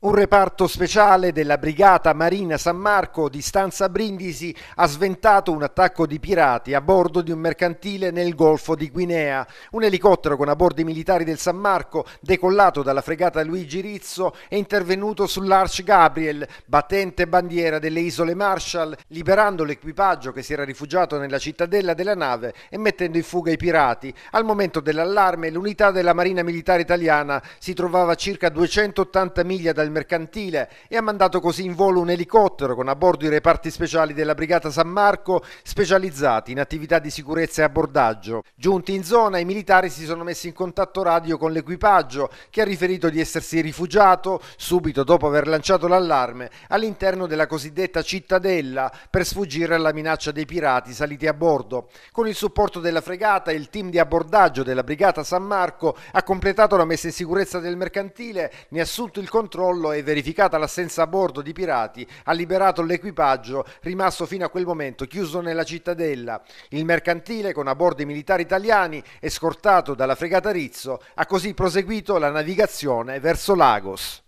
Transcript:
Un reparto speciale della Brigata Marina San Marco di Stanza Brindisi ha sventato un attacco di pirati a bordo di un mercantile nel Golfo di Guinea. Un elicottero con a bordo i militari del San Marco, decollato dalla fregata Luigi Rizzo, è intervenuto sull'Arch Gabriel, battente bandiera delle isole Marshall, liberando l'equipaggio che si era rifugiato nella cittadella della nave e mettendo in fuga i pirati. Al momento dell'allarme, l'unità della Marina Militare Italiana si trovava a circa 280 miglia dal del mercantile e ha mandato così in volo un elicottero con a bordo i reparti speciali della Brigata San Marco specializzati in attività di sicurezza e abbordaggio. Giunti in zona i militari si sono messi in contatto radio con l'equipaggio che ha riferito di essersi rifugiato subito dopo aver lanciato l'allarme all'interno della cosiddetta cittadella per sfuggire alla minaccia dei pirati saliti a bordo. Con il supporto della fregata il team di abbordaggio della Brigata San Marco ha completato la messa in sicurezza del mercantile, ne ha assunto il controllo controllo e verificata l'assenza a bordo di pirati, ha liberato l'equipaggio rimasto fino a quel momento chiuso nella cittadella. Il mercantile, con a bordo i militari italiani, escortato dalla fregata Rizzo, ha così proseguito la navigazione verso Lagos.